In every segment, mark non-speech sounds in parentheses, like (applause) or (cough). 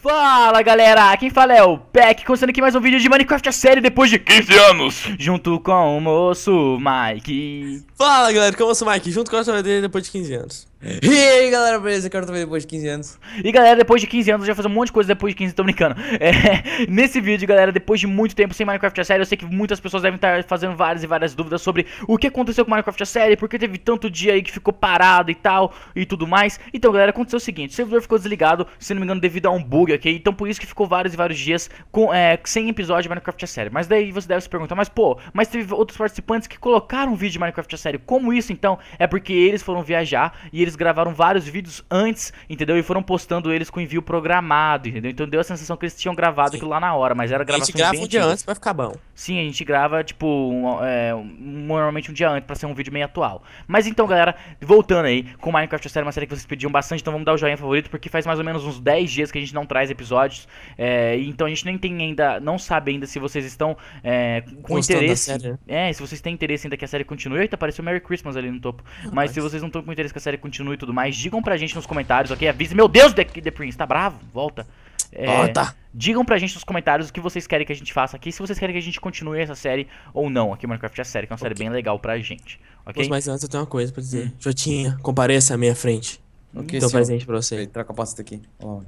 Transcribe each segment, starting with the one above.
Fala galera, quem fala é o Peck, começando aqui mais um vídeo de Minecraft a série depois de 15 anos, junto com o moço Mike. Fala galera, que é o moço Mike, junto com a série depois de 15 anos. E aí galera, beleza? Eu quero também depois de 15 anos. E galera, depois de 15 anos, eu já fazer um monte de coisa depois de 15, tô brincando. (laughs) É, nesse vídeo, galera, depois de muito tempo sem Minecraft a série, eu sei que muitas pessoas devem estar fazendo várias e várias dúvidas sobre o que aconteceu com Minecraft a série, porque teve tanto dia aí que ficou parado e tal e tudo mais. Então, galera, aconteceu o seguinte: o servidor ficou desligado, se não me engano, devido a um bug, ok? Então, por isso que ficou vários e vários dias com, é, sem episódio de Minecraft a série. Mas daí você deve se perguntar, mas pô, mas teve outros participantes que colocaram vídeo de Minecraft a série, como isso então? É porque eles foram viajar e eles eles gravaram vários vídeos antes, entendeu? E foram postando eles com envio programado, entendeu? Então deu a sensação que eles tinham gravado Sim. aquilo lá na hora, mas era gravação A gente grava um dia antes, pra ficar bom. Sim, a gente grava, tipo, um, é, normalmente um dia antes pra ser um vídeo meio atual. Mas então, galera, voltando aí com Minecraft a série, é uma série que vocês pediam bastante, então vamos dar o joinha favorito, porque faz mais ou menos uns 10 dias que a gente não traz episódios. É, então a gente nem tem ainda, não sabe ainda se vocês estão é, com Gostando interesse. Né? É, se vocês têm interesse ainda que a série continue. Eita, apareceu Merry Christmas ali no topo. mas, mas se vocês não estão com interesse que a série continue Continue e tudo mais, digam pra gente nos comentários, ok? Avise, meu Deus, The, The Prince, tá bravo? Volta. É, Volta. Digam pra gente nos comentários o que vocês querem que a gente faça aqui, se vocês querem que a gente continue essa série ou não. Aqui Minecraft é série, que é uma okay. série bem legal pra gente, ok? mas antes eu tenho uma coisa pra dizer. Hum. Jotinha, compareça à minha frente. Ok. Tô presente pra você. Traca a pasta aqui. Ó.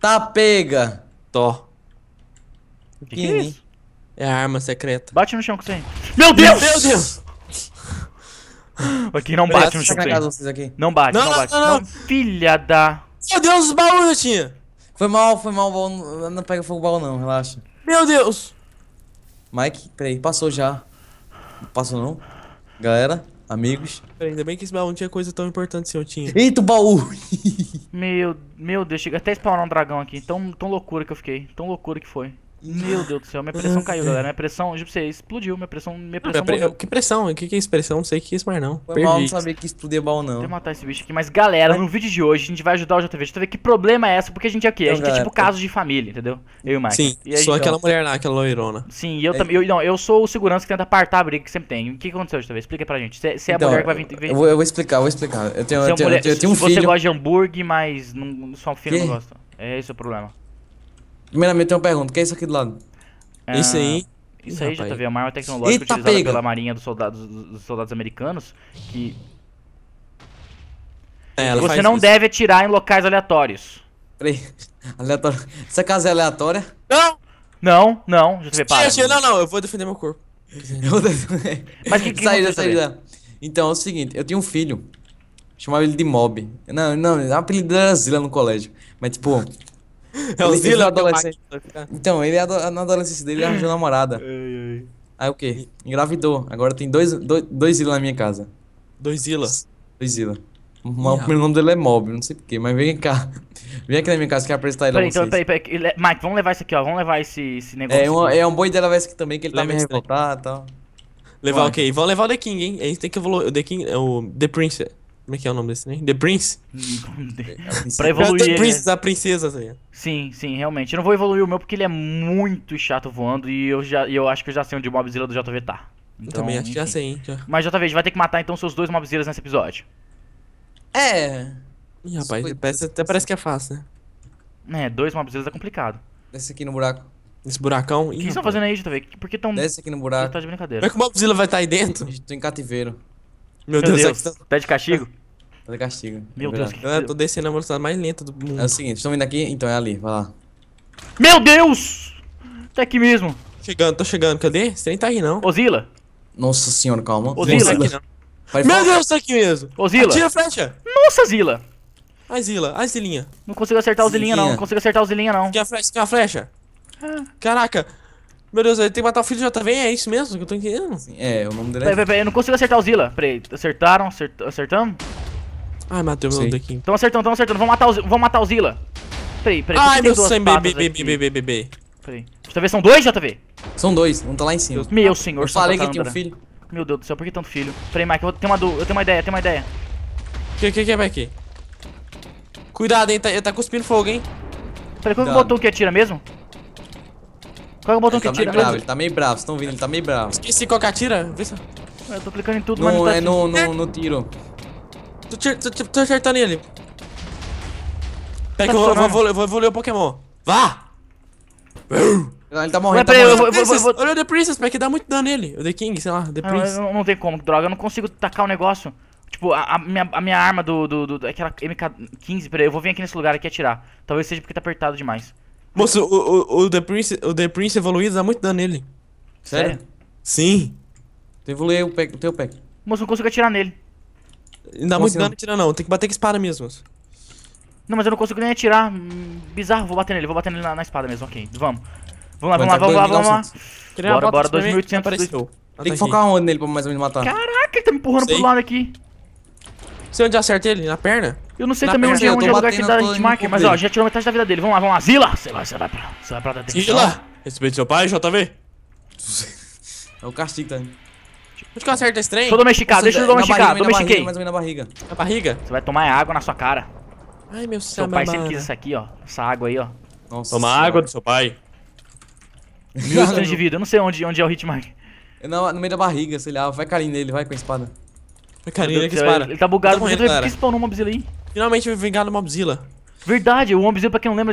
Tá pega! Tó. Que, que, é, isso? é a arma secreta. Bate no chão com você. Meu Deus! Meu Deus! Aqui não bate no é chão. Não bate, não, não, bate. Não, não. Filha da. Meu Deus, os baús eu tinha. Foi mal, foi mal baú. Não pega fogo o baú, não, relaxa. Meu Deus! Mike, peraí, passou já. Passou não? Galera, amigos. Peraí, ainda bem que esse baú não tinha coisa tão importante assim, eu tinha. Eita, o baú! meu, meu Deus, chega até spawnar um dragão aqui. Tão, tão loucura que eu fiquei. Tão loucura que foi. Meu Deus do céu, minha pressão caiu, galera. É. Minha pressão, juro você, explodiu. Minha pressão, minha pressão. pre... Que pressão? O que, é isso? Pressão? Não sei o que é isso, mas não. Foi Perdi. mal não saber que explodir é bom, não. Vou matar esse bicho aqui. Mas, galera, no vídeo de hoje, a gente vai ajudar o JV. JV, que problema é esse, Porque a gente é o quê? a então, gente é, galera, é tipo caso de família, entendeu? Eu e o Mike. Sim, e sou então? aquela mulher lá, aquela loirona. Sim, e eu é. também. Eu, não, eu sou o segurança que tenta apartar a briga que sempre tem. O que aconteceu, JV? Explica pra gente. Você é então, a mulher que vai vir. Eu, vou, eu, vou, explicar, eu vou explicar. Eu tenho, é eu tenho, mulher, eu tenho um filho. Você gosta de hambúrguer, mas não, só um filho que? não gosta. É esse o problema. Primeiramente, eu pergunto: o que é isso aqui do lado? É... Isso aí. Isso Ih, aí, JV, é uma arma tecnológica Eita, utilizada pega. pela marinha dos soldados, dos soldados americanos que... É, você não isso. deve atirar em locais aleatórios. Peraí, (laughs) aleatório... Essa é casa é aleatória? Não! Não, não, JV, para. Não, não, não, eu vou defender meu corpo. (laughs) Eu defender... (laughs) Mas que, que saída, saída. Né? Então, é o seguinte, eu tinha um filho, chamava ele de Mob. Não, não, é apelido era Zila no colégio. Mas, tipo... (laughs) É o Zila é adolescente. Tá então, ele é na adolescência dele arranjou (laughs) namorada. Ei, Aí o quê? Engravidou. Agora tem dois, dois, dois Zila na minha casa. Dois Zila? Dois Zila. o primeiro nome dele é Mob, não sei porquê, mas vem cá. (laughs) Vem aqui na minha casa que eu apresentar ele peraí, então, peraí, peraí, Mike, é- vamos levar isso aqui, ó. Vamos levar esse, esse negócio. É, um, é um boi dela vai esse aqui também, que ele tá Leva tá meio revoltado e tal. Levar o quê? Okay. Vamos levar o The King, hein? A gente tem que evoluir. O The King. O The Prince. Como é que é o nome desse, né? The Prince? (laughs) pra evoluir. The Prince, da princesa, assim. Sim, sim, realmente. Eu não vou evoluir o meu porque ele é muito chato voando e eu, já, eu acho que eu já sei onde o Mobzilla do JV tá. Então, eu também acho que já então, sei, hein? Já. Mas JV, a gente vai ter que matar então seus dois Mobzillas nesse episódio. É. Ih, rapaz, foi... parece, até parece que é fácil, né? É, dois Mobzillas é complicado. Esse aqui no buraco. Nesse buracão. O que vocês estão fazendo aí, JV? Por que tão. Desce aqui no buraco. Tá de brincadeira. Como é que o Mobzilla vai estar tá aí dentro? Estou tá em cativeiro. Meu, Meu é Deus, Deus. É tá... tá de castigo? Tá de castigo. É Meu é Deus. Que... Eu tô descendo a velocidade mais lenta do mundo. É o seguinte, estão vindo aqui? Então é ali, vai lá. Meu Deus! Tá aqui mesmo. Chegando, tô chegando. Cadê? Você nem tá aí, não. Ozila. Nossa senhora, calma. Ozila. tá aqui, Meu Deus, tá aqui mesmo. Ozila. Tira a flecha. Nossa, Zila. A Zila, a Zilinha. Não consigo acertar o Zilinha, não. Não consigo acertar o Zilinha, não. Quer a flecha? Quer a flecha? Caraca. Meu Deus, ele tem que matar o filho já JV, é isso mesmo que eu tô entendendo? Sim, é, o nome dele é... Peraí, peraí, eu não consigo acertar o Zila. Peraí, acertaram, acert... acertamos? Ai, matei o daqui. Tão acertando, tão acertando. Vamos matar o, vamos matar o Zilla. Peraí, peraí. Ai, meu sangue, bebê, bebê, bebê, bebê. Peraí. JV, são dois, JV? São dois, um tá lá em cima. Meu senhor, Eu falei que tinha um filho. Meu Deus do céu, por que tanto filho? Peraí, Mike, eu tenho uma, eu tenho uma ideia, eu tenho uma ideia. Que, que, que, Mike? Cuidado, hein, tá, ele tá cuspindo fogo, hein. Peraí, qual é o botão que atira mesmo? Qual é o botão ele tá que tá atira? Bravo, ele tá meio bravo, vocês estão vendo, ele tá meio bravo. Esqueci qual que atira, vê se... Eu tô clicando em tudo, no, mas não tá é no, no, no tiro. Tô, tô, tô, tô acertando ele. Pega, eu vou, vou, vou, vou, ler o Pokémon. Vá! ele tá morrendo. Mas, tá morrendo. Eu, Olha o The Princess, pai, que dá muito dano nele. O The King, sei lá, The ah, Princess. Não, não tem como, droga, eu não consigo tacar o negócio. Tipo, a, a, minha, a minha arma do, do, do, Aquela MK15, peraí, eu vou vir aqui nesse lugar aqui atirar. Talvez seja porque tá apertado demais. Moço, o, o, o, The, Prince, o The Prince evoluído dá muito dano nele. Sério? Sério? Sim. Tu evoluiu o, pack, o teu pack. Moço, não consigo atirar nele. Não dá muito assim dano atirar não, tem que bater com espada mesmo. Não, mas eu não consigo nem atirar. Hum, bizarro, vou bater nele, vou bater nele na, na espada mesmo, ok. Vamos. Vamos lá, vamos lá, vamos lá, vamos lá. Bora, bora, 2800 apareceu. Tem que focar onde nele pra mais ou menos matar. Caraca, ele tá me empurrando pro lado aqui. Você onde acerta ele? Na perna? Eu não sei Na também onde, é, onde é o lugar que ele dá hitmarker, mas ó, já tirou metade da vida dele. Vamos lá, vamos lá. Zila! Você vai, você vai pra, você vai pra detenção. Zila! Respeite seu é pai, JV. (laughs) é o castigo, tá? Onde que eu acerto esse trem? Tô eu domesticar, deixa eu domesticar, domestiquei. Mais ou menos na barriga. Na barriga? Você vai tomar água na sua cara. Ai, meu céu, Seu pai sempre quis isso aqui, ó. Essa água aí, ó. Nossa. Toma água do seu pai. (laughs) Mil anos de vida, eu não sei onde, onde é o hitmark. Não, no meio da barriga, sei lá. Vai carinho nele, vai com a espada. Vai carinho nele que espada. Ele, tá bugado, tá morrendo, ele spawnou o mobzilla aí. Finalmente vai vingar no Mobzilla. Verdade, o Ombzinho, pra quem não lembra,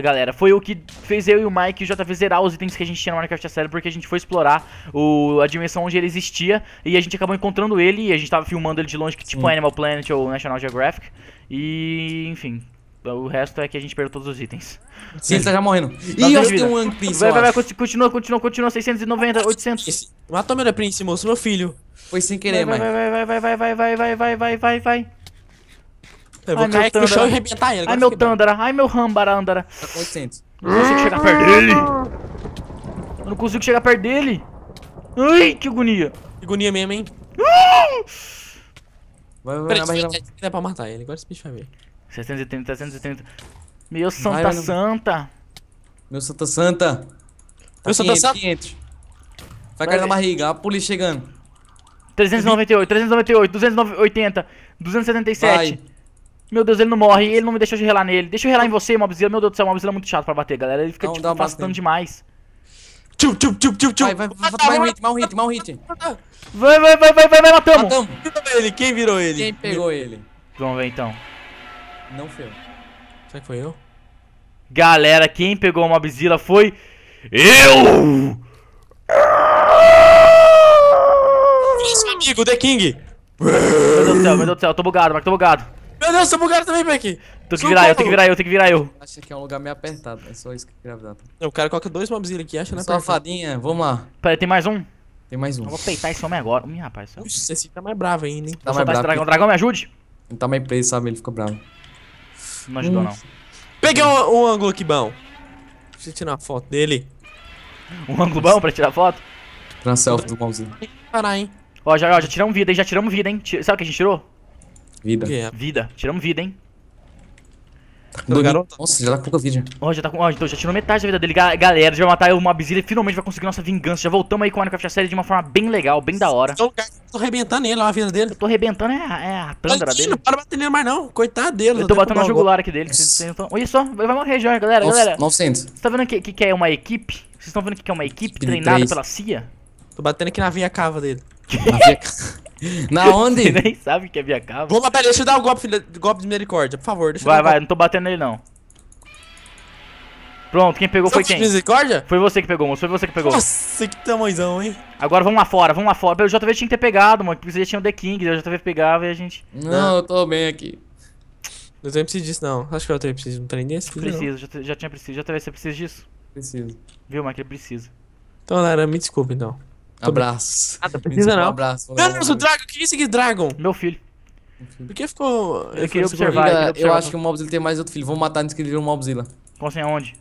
galera, foi o que fez eu e o Mike e o JV zerar os itens que a gente tinha no Minecraft série, porque a gente foi explorar o, a dimensão onde ele existia e a gente acabou encontrando ele e a gente tava filmando ele de longe, tipo Sim. Animal Planet ou National Geographic. E, enfim, o resto é que a gente perdeu todos os itens. Sim, ele tá já morrendo. Ih, eu tenho um One Prince. Vai, vai, vai, continua, continua, continua. 690, 800. Esse... Mata o meu Prince, moço, meu filho. Foi sem querer, vai, vai, Vai, vai, vai, vai, vai, vai, vai, vai, vai, vai, vai. Eu é, vou ai, cair aqui no chão e arrebentar ele. Ai, meu Tandara. Ai, meu Hambarandara, Tá com 800. Não consigo chegar perto dele. Eu não consigo chegar perto dele. Ai, que agonia. Que agonia mesmo, hein? Ah! Vai, vai, vai, vai. Dá pra matar ele. Agora esse bicho vai ver. 370, 730. Meu Santa vai, Santa. Meu Santa Santa. Tá meu Santa Santa. 500. Vai cair na barriga. A polícia chegando. 398, 398, 280, 277. Vai. Meu Deus, ele não morre, ele não me deixou de relar nele. Deixa eu relar em você, Mobzilla. Meu Deus do céu, Mobzilla é muito chato pra bater, galera. Ele fica, não, tipo, afastando demais. Tchum, tchum, tchum, tchum, tchum. Vai, vai, vai, vai, um hit, vai um hit, vai um hit. Vai, vai, vai, vai, vai, vai, matamos. Matamos. Ele, quem virou ele? Quem pegou ele? Vamos ver então. Não foi eu. Será que foi eu? Galera, quem pegou o Mobzilla foi... Eu! Isso, amigo, The King! Meu Deus do céu, meu Deus do céu, tô bugado, mas tô bugado. Meu Deus, tô bugado também, aqui. Tem que virar eu, tem que virar eu, tem que virar eu. Acho que é um lugar meio apertado, é só isso que gravidade. Eu quero tá? colocar dois mobzinhos aqui, acha, né? Safadinha, vamos lá. Peraí, tem mais um? Tem mais um. Eu vou peitar esse homem agora. Minha rapaz. Puxa, esse tá mais bravo ainda, hein? Tá mais bravo. Dragão. dragão, me ajude. Ele tá meio preso, sabe? Ele ficou bravo. Não ajudou, hum. não. Peguei um, um, ângulo aqui bom. Deixa eu tirar uma foto dele. Um ângulo bom pra tirar foto? Tirar selfie do mãozinho. Parar, hein? Ó, já, ó, já tiramos vida, hein? Já tiramos vida, hein? Sabe o que a gente tirou? Vida. É? Vida. Tiramos vida, hein? Tá com garoto? Nossa, já tá com pouca vida. Ó, já tá com. Ó, então já tirou metade da vida dele. galera, já vai matar o Mobzilla e finalmente vai conseguir nossa vingança. Já voltamos aí com a Minecraft série de uma forma bem legal, bem da hora. Eu tô arrebentando ele, ó, a vida dele. Eu tô arrebentando é, a, é a tândara dele. Não para bater nele mais, não. Coitado dele. Eu tô batendo na jugular aqui dele. Olha só, vai morrer já, galera. galera. 900. Você tá vendo que, que, que é uma equipe? Vocês estão vendo que, que é uma equipe treinada pela CIA? Tô batendo aqui na vinha cava dele. (laughs) Na (laughs) Na onde? Você nem sabe que é via cava. Vou matar ele, deixa eu dar o um golpe, golpe de misericórdia, por favor. Deixa vai, vai, não tô batendo nele não. Pronto, quem pegou foi quem? Misericórdia? Foi você que pegou, moço. Foi você que pegou. Nossa, que tamanhozão, hein? Agora vamos lá fora, vamos lá fora. O JV tinha que ter pegado, mano. Porque tinha o The King, né, o JV pegava e a gente. Não, eu tô bem aqui. Eu também preciso disso, não. Acho que eu tenho preciso não um tá nem desse. Preciso, já, já tinha preciso. JV, você precisa disso? Preciso. Viu, Mike? Ele precisa. Então, galera, me desculpe então. Abraço. Ah, tá Nada, precisa não. Um abraço. Não, não, o Dragon. Quem é esse Dragon? Meu filho. Porque ficou. Eu, queria observar. Eu, eu acho que o Mobzilla tem mais outro filho. Vamos matar antes que ele vira um Mobzilla. Como assim? aonde?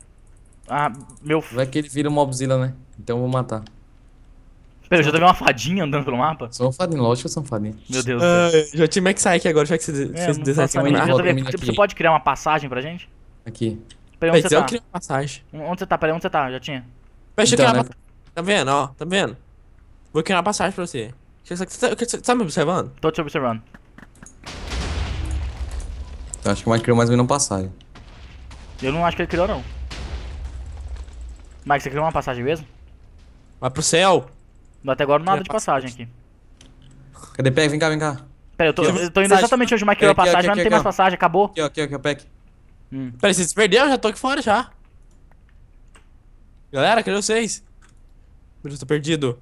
Ah, meu filho. Vai que ele vira um Mobzilla, né? Então eu vou matar. Pera, eu já tava uma fadinha andando pelo mapa? Sou uma fadinha, lógico que eu sou uma fadinha. Meu Deus uh, Já tinha que sair aqui agora, já que você é, na desação tipo, Você pode criar uma passagem pra gente? Aqui. Peraí, onde você tá? eu criei uma passagem. Onde você tá? Peraí, onde você tá? Já tinha? Peraí, deixa eu então, né? uma Tá vendo, ó? Tá vendo? Vou criar uma passagem pra você. Você tá me observando? Tô te observando. Então, acho que o Mike criou mais ou menos uma passagem. Eu não acho que ele criou, não. Mike, você criou uma passagem mesmo? Vai pro céu! até agora nada de passagem aqui. Cadê Peck? Vem cá, vem cá. Pera, eu tô, eu tô indo exatamente onde o Mike criou a passagem, aqui, aqui, mas não tem mais passagem, acabou. Aqui, aqui, aqui, o Hum. Pera, vocês se perderam? Eu já tô aqui fora já. Galera, cadê vocês? Eu tô perdido.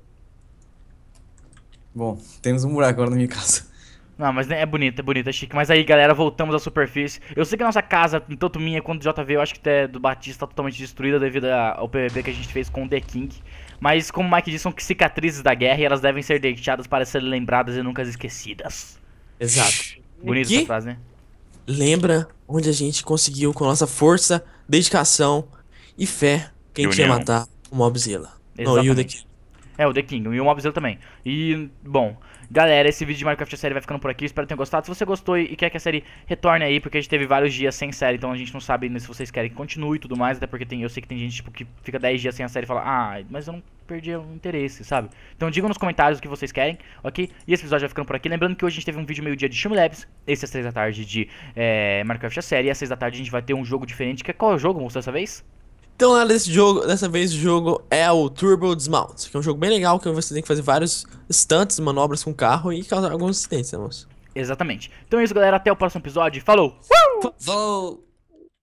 Bom, temos um buraco agora na minha casa. Não, mas é bonito, é bonito, é chique. Mas aí, galera, voltamos à superfície. Eu sei que a nossa casa, tanto minha quanto do JV, eu acho que até do Batista, tá totalmente destruída devido ao PVP que a gente fez com o The King. Mas, como o Mike disse, são cicatrizes da guerra e elas devem ser deixadas para serem lembradas e nunca esquecidas. Exato. Bonita essa frase, né? Lembra onde a gente conseguiu, com nossa força, dedicação e fé, quem tinha matar o Mobzilla. Exatamente. Não, e o The King. É, o The Kingdom e o Mobzilla também. E, bom, galera, esse vídeo de Minecraft a série vai ficando por aqui. Espero que tenham gostado. Se você gostou e quer que a série retorne aí, porque a gente teve vários dias sem série, então a gente não sabe se vocês querem que continue e tudo mais. Até porque tem, eu sei que tem gente tipo, que fica 10 dias sem a série e fala, ah, mas eu não perdi o interesse, sabe? Então digam nos comentários o que vocês querem, ok? E esse episódio vai ficando por aqui. Lembrando que hoje a gente teve um vídeo meio-dia de Shimmy Labs, esse às 3 da tarde de é, Minecraft a série, e às 6 da tarde a gente vai ter um jogo diferente. Que é qual é o jogo, moço, dessa vez? Então, lá né, desse jogo, dessa vez o jogo é o Turbo Dismount, que é um jogo bem legal que você tem que fazer vários stunts, manobras com o carro e causar alguns acidentes, né, moço? Exatamente. Então é isso, galera. Até o próximo episódio. Falou! Falou!